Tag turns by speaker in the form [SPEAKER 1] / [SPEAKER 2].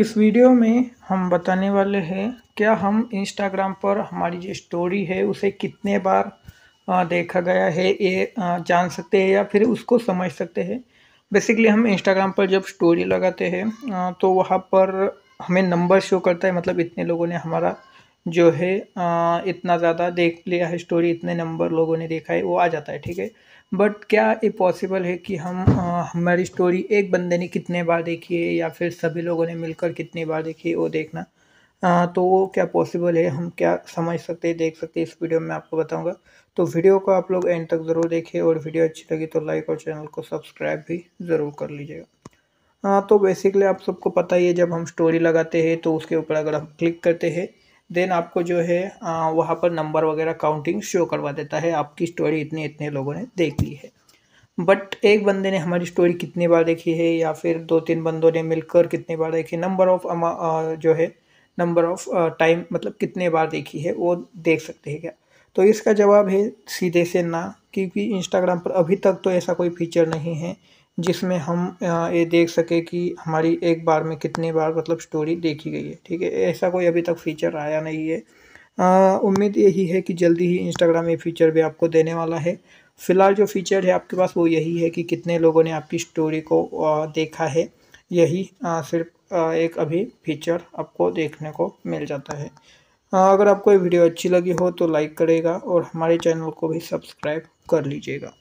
[SPEAKER 1] इस वीडियो में हम बताने वाले हैं क्या हम इंस्टाग्राम पर हमारी जो स्टोरी है उसे कितने बार देखा गया है ये जान सकते हैं या फिर उसको समझ सकते हैं बेसिकली हम इंस्टाग्राम पर जब स्टोरी लगाते हैं तो वहाँ पर हमें नंबर शो करता है मतलब इतने लोगों ने हमारा जो है आ, इतना ज़्यादा देख लिया है स्टोरी इतने नंबर लोगों ने देखा है वो आ जाता है ठीक है बट क्या ये पॉसिबल है कि हम आ, हमारी स्टोरी एक बंदे ने कितने बार देखी है या फिर सभी लोगों ने मिलकर कितनी बार देखी है वो देखना आ, तो वो क्या पॉसिबल है हम क्या समझ सकते हैं देख सकते हैं इस वीडियो में आपको बताऊंगा तो वीडियो को आप लोग एंड तक ज़रूर देखिए और वीडियो अच्छी लगी तो लाइक और चैनल को सब्सक्राइब भी ज़रूर कर लीजिएगा हाँ तो बेसिकली आप सबको पता ही है जब हम स्टोरी लगाते हैं तो उसके ऊपर अगर हम क्लिक करते हैं देन आपको जो है वहाँ पर नंबर वगैरह काउंटिंग शो करवा देता है आपकी स्टोरी इतने इतने लोगों ने देख ली है बट एक बंदे ने हमारी स्टोरी कितनी बार देखी है या फिर दो तीन बंदों ने मिलकर कितनी बार देखी नंबर ऑफ जो है नंबर ऑफ टाइम मतलब कितने बार देखी है वो देख सकते हैं क्या तो इसका जवाब है सीधे से ना क्योंकि इंस्टाग्राम पर अभी तक तो ऐसा कोई फीचर नहीं है जिसमें हम ये देख सकें कि हमारी एक बार में कितनी बार मतलब स्टोरी देखी गई है ठीक है ऐसा कोई अभी तक फीचर आया नहीं है उम्मीद यही है कि जल्दी ही इंस्टाग्राम ये फीचर भी आपको देने वाला है फ़िलहाल जो फीचर है आपके पास वो यही है कि कितने लोगों ने आपकी स्टोरी को देखा है यही सिर्फ एक अभी फीचर आपको देखने को मिल जाता है अगर आपको ये वीडियो अच्छी लगी हो तो लाइक करेगा और हमारे चैनल को भी सब्सक्राइब कर लीजिएगा